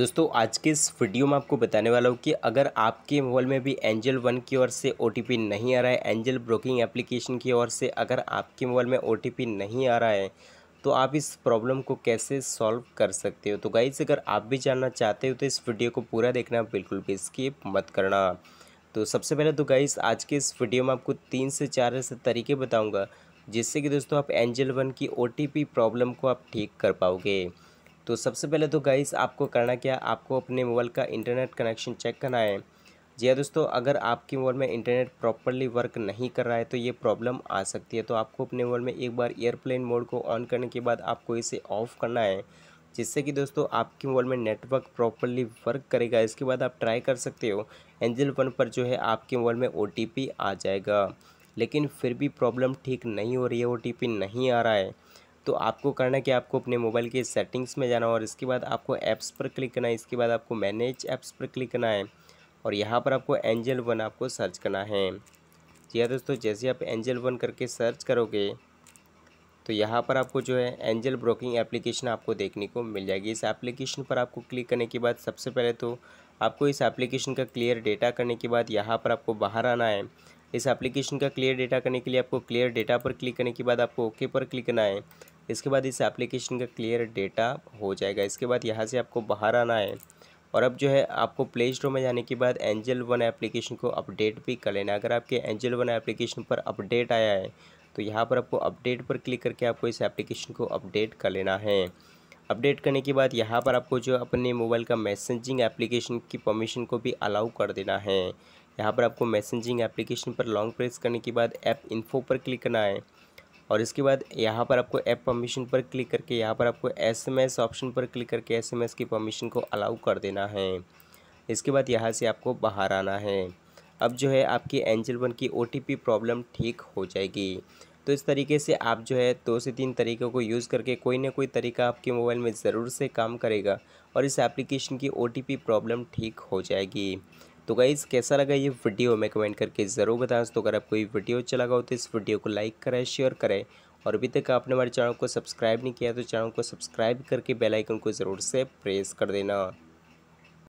दोस्तों आज के इस वीडियो में आपको बताने वाला हूँ कि अगर आपके मोबाइल में भी एंजल वन की ओर से ओ नहीं आ रहा है एंजल ब्रोकिंग एप्लीकेशन की ओर से अगर आपके मोबाइल में ओ नहीं आ रहा है तो आप इस प्रॉब्लम को कैसे सॉल्व कर सकते हो तो गाइज अगर आप भी जानना चाहते हो तो इस वीडियो को पूरा देखना बिल्कुल भी स्किप मत करना तो सबसे पहले तो गाइज आज के इस वीडियो में आपको तीन से चार ऐसे तरीके बताऊँगा जिससे कि दोस्तों आप एंजल वन की ओ प्रॉब्लम को आप ठीक कर पाओगे तो सबसे पहले तो गाइस आपको करना क्या आपको अपने मोबाइल का इंटरनेट कनेक्शन चेक करना है जी हाँ दोस्तों अगर आपके मोबाइल में इंटरनेट प्रॉपरली वर्क नहीं कर रहा है तो ये प्रॉब्लम आ सकती है तो आपको अपने मोबाइल में एक बार एयरप्लेन मोड को ऑन करने के बाद आपको इसे ऑफ़ करना है जिससे कि दोस्तों आपके मोबाइल में नेटवर्क प्रॉपरली वर्क करेगा इसके बाद आप ट्राई कर सकते हो एंजल वन पर जो है आपके मोबाइल में ओ आ जाएगा लेकिन फिर भी प्रॉब्लम ठीक नहीं हो रही है ओ नहीं आ रहा है तो आपको करना है कि आपको अपने मोबाइल के सेटिंग्स में जाना और इसके बाद आपको ऐप्स पर क्लिक करना है इसके बाद आपको मैनेज ऐप्स पर क्लिक करना है और यहाँ पर आपको एंजल वन आपको सर्च करना है जी हाँ दोस्तों जैसे आप एंजल वन करके सर्च करोगे तो यहाँ पर आपको जो है एंजल ब्रोकिंग एप्लीकेशन आपको देखने को मिल जाएगी इस एप्लीकेशन पर आपको क्लिक करने के बाद सबसे पहले तो आपको इस एप्लीकेशन का क्लियर डेटा करने के बाद यहाँ पर आपको बाहर आना है इस एप्लीकेशन का क्लियर डेटा करने के लिए आपको क्लियर डेटा पर क्लिक करने के बाद आपको ओके पर क्लिक करना है इसके बाद इस एप्लीकेशन का क्लियर डेटा हो जाएगा इसके बाद यहाँ से आपको बाहर आना है और अब जो है आपको प्ले स्टोर में जाने के बाद एंजल वन एप्लीकेशन को अपडेट भी कर लेना अगर आपके एंजल वन एप्लीकेशन पर अपडेट आया है तो यहाँ पर आपको अपडेट पर क्लिक करके आपको इस एप्लीकेशन को अपडेट कर लेना है अपडेट करने के बाद यहाँ पर आपको जो अपने मोबाइल का मैसेजिंग एप्लीकेशन की परमिशन को भी अलाउ कर देना है यहाँ पर आपको मैसेजिंग एप्लीकेशन पर लॉन्ग प्रेस करने के बाद ऐप इन्फो पर क्लिक करना है और इसके बाद यहाँ पर आपको ऐप परमिशन पर क्लिक करके यहाँ पर आपको एसएमएस ऑप्शन पर क्लिक करके एसएमएस की परमिशन को अलाउ कर देना है इसके बाद यहाँ से आपको बाहर आना है अब जो है आपकी एंजल वन की ओ प्रॉब्लम ठीक हो जाएगी तो इस तरीके से आप जो है दो से तीन तरीक़ों को यूज़ करके कोई ना कोई तरीका आपके मोबाइल में ज़रूर से काम करेगा और इस एप्लीकेशन की ओ प्रॉब्लम ठीक हो जाएगी तो गाइज़ कैसा लगा ये वीडियो हमें कमेंट करके ज़रूर बताएं तो अगर आपको ये वीडियो अच्छा लगा हो तो इस वीडियो को लाइक करें शेयर करें और अभी तक आपने हमारे चैनल को सब्सक्राइब नहीं किया तो चैनल को सब्सक्राइब करके बेल आइकन को ज़रूर से प्रेस कर देना